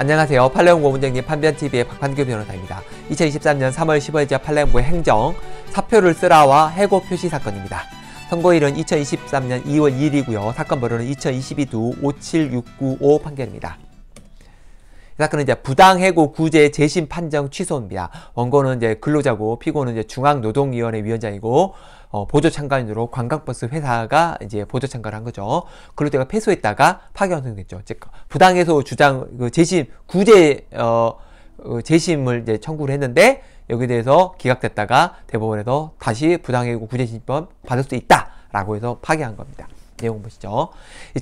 안녕하세요. 팔레옹고 문정리 판변TV의 박판규 변호사입니다. 2023년 3월 15일자 팔레옹고 행정 사표를 쓰라와 해고 표시 사건입니다. 선고일은 2023년 2월 1일이고요. 사건 번호는 2 0 2 2 57695 판결입니다. 사건은 이제 부당해고 구제 재심 판정 취소입니다. 원고는 이제 근로자고 피고는 이제 중앙노동위원회 위원장이고 어, 보조 참관으로 관광버스 회사가 이제 보조 참가를 한 거죠. 근로자가 패소했다가 파견됐죠. 즉 부당해소 주장 그 재심 구제 어, 그 재심을 이제 청구를 했는데 여기에 대해서 기각됐다가 대법원에서 다시 부당해고 구제신법 받을 수 있다라고 해서 파기한 겁니다. 내용 보시죠.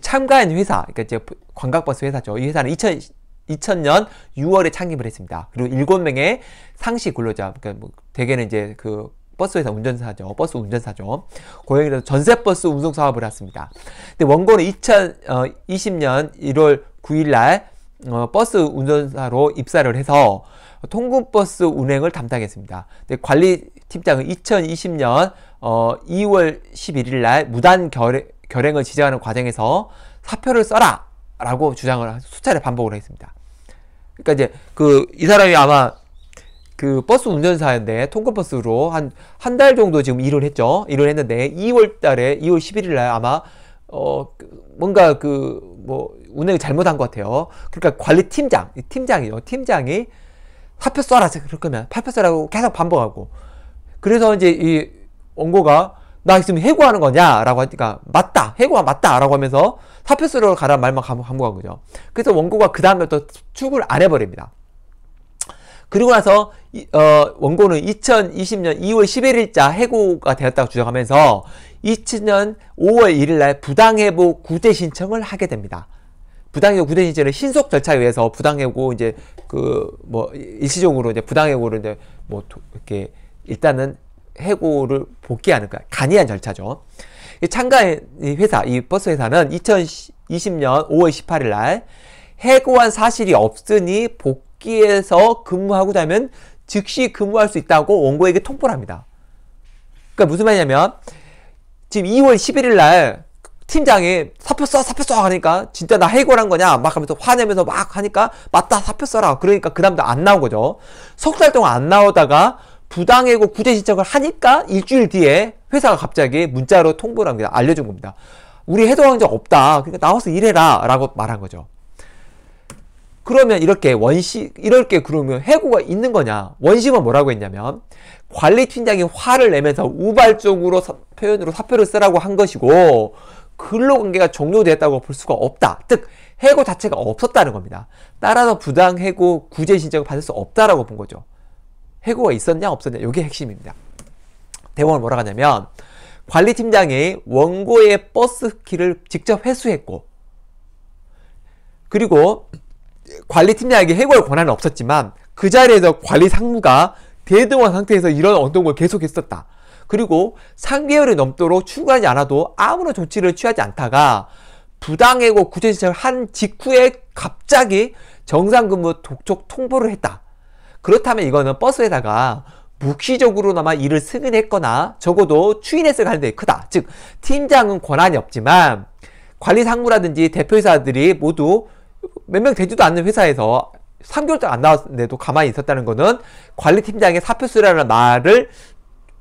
참가인 회사, 그러니까 이제 관광버스 회사죠. 이 회사는 2000, 2000년 6월에 창립을 했습니다. 그리고 7명의 상시 근로자, 그러니까 뭐 대개는 이제 그 버스 회사 운전사죠. 버스 운전사죠. 고향이서 전세버스 운송 사업을 했습니다. 근데 원고는 2020년 1월 9일 날 어, 버스 운전사로 입사를 해서 통근버스 운행을 담당했습니다. 근데 관리팀장은 2020년 어, 2월 11일 날 무단 결, 결행을 지정하는 과정에서 사표를 써라! 라고 주장을 수차례 반복을 했습니다. 그러니까 이제 그 이 사람이 아마 그 버스 운전사인데 통근버스로 한 한 달 정도 지금 일을 했죠. 일을 했는데 2월 달에 2월 11일 날 아마 어 그 뭔가 그 뭐 운행을 잘못한 것 같아요. 그러니까 관리 팀장, 팀장이요. 팀장이 사표 써라 그럴 면 파표 써라고 계속 반복하고 그래서 이제 이 원고가 나 지금 해고하는 거냐라고 하니까 맞다 해고가 맞다라고 하면서 사표수로 가란 말만 감옥한 거죠. 그래서 원고가 그 다음에 또 출국을 안 해버립니다. 그리고 나서 이, 어, 원고는 2020년 2월 11일자 해고가 되었다고 주장하면서 2000년 5월 1일날 부당해고 구제 신청을 하게 됩니다. 부당해고 구제 신청을 신속 절차에 의해서 부당해고 이제 그 뭐 일시적으로 이제 부당해고를 이제 뭐 이렇게 일단은 해고를 복귀하는 거야. 간이한 절차죠. 참가 회사, 이 버스 회사는 2020년 5월 18일 날 해고한 사실이 없으니 복귀해서 근무하고 나면 즉시 근무할 수 있다고 원고에게 통보를 합니다. 그러니까 무슨 말이냐면 지금 2월 11일 날 팀장이 사표 써, 사표 써 하니까 진짜 나 해고란 거냐 막 하면서 화내면서 막 하니까 맞다 사표 써라 그러니까 그 다음날 안 나온 거죠. 석 달 동안 안 나오다가 부당해고 구제 신청을 하니까 일주일 뒤에 회사가 갑자기 문자로 통보를 합니다. 알려준 겁니다. 우리 해소한 적 없다. 그러니까 나와서 일해라. 라고 말한 거죠. 그러면 이렇게 원시, 이렇게 그러면 해고가 있는 거냐? 원심은 뭐라고 했냐면, 관리팀장이 화를 내면서 우발적으로 사, 표현으로 사표를 쓰라고 한 것이고, 근로관계가 종료됐다고 볼 수가 없다. 즉, 해고 자체가 없었다는 겁니다. 따라서 부당해고 구제 신청을 받을 수 없다라고 본 거죠. 해고가 있었냐 없었냐 이게 핵심입니다. 대원은 뭐라고 하냐면 관리팀장이 원고의 버스 키를 직접 회수했고 그리고 관리팀장에게 해고할 권한은 없었지만 그 자리에서 관리 상무가 대등한 상태에서 이런 언동을 계속했었다. 그리고 3개월이 넘도록 추구하지 않아도 아무런 조치를 취하지 않다가 부당해고 구체신청을 한 직후에 갑자기 정상근무 독촉 통보를 했다. 그렇다면 이거는 버스에다가 묵시적으로나마 일을 승인했거나 적어도 추인했을 가능성이 크다. 즉 팀장은 권한이 없지만 관리 상무라든지 대표이사들이 모두 몇 명 되지도 않는 회사에서 3개월 동안 안 나왔는데도 가만히 있었다는 것은 관리팀장의 사표수라는 말을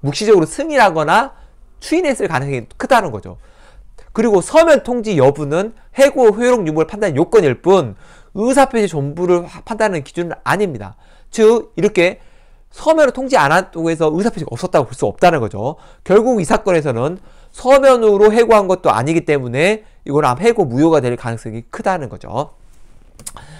묵시적으로 승인하거나 추인했을 가능성이 크다는 거죠. 그리고 서면 통지 여부는 해고 효용 유무를 판단 요건일 뿐 의사표시 전부를 판단하는 기준은 아닙니다. 즉 이렇게 서면으로 통지 안 한다고 해서 의사표시가 없었다고 볼 수 없다는 거죠. 결국 이 사건에서는 서면으로 해고한 것도 아니기 때문에 이건 아마 해고 무효가 될 가능성이 크다는 거죠.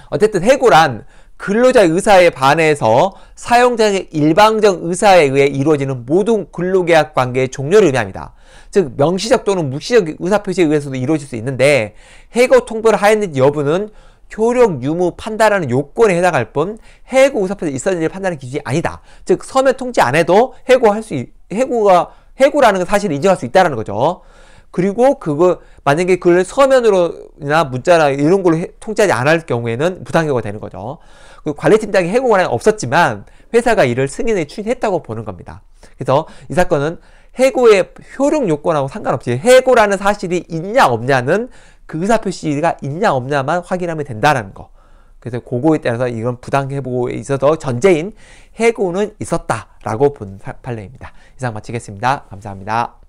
어쨌든 해고란 근로자 의사에 반해서 사용자의 일방적 의사에 의해 이루어지는 모든 근로계약 관계의 종료를 의미합니다. 즉 명시적 또는 묵시적 의사표시에 의해서도 이루어질 수 있는데 해고 통보를 하였는지 여부는 효력 유무 판단하는 요건에 해당할 뿐 해고 우사표에 있었는지 판단하는 기준이 아니다. 즉 서면 통지 안 해도 해고할 수 해고가 해고라는 건 사실 인정할 수 있다라는 거죠. 그리고 그거 만약에 그걸 서면으로나 문자나 이런 걸로 해, 통지하지 않을 경우에는 부당해고가 되는 거죠. 그 관리팀장이 해고 권한이 없었지만 회사가 이를 승인에 추진했다고 보는 겁니다. 그래서 이 사건은 해고의 효력 요건하고 상관없이 해고라는 사실이 있냐 없냐는 그 의사표시가 있냐 없냐만 확인하면 된다라는 거. 그래서 고거에 따라서 이건부당해고에 있어서 전제인 해고는 있었다라고 본 판례입니다. 이상 마치겠습니다. 감사합니다.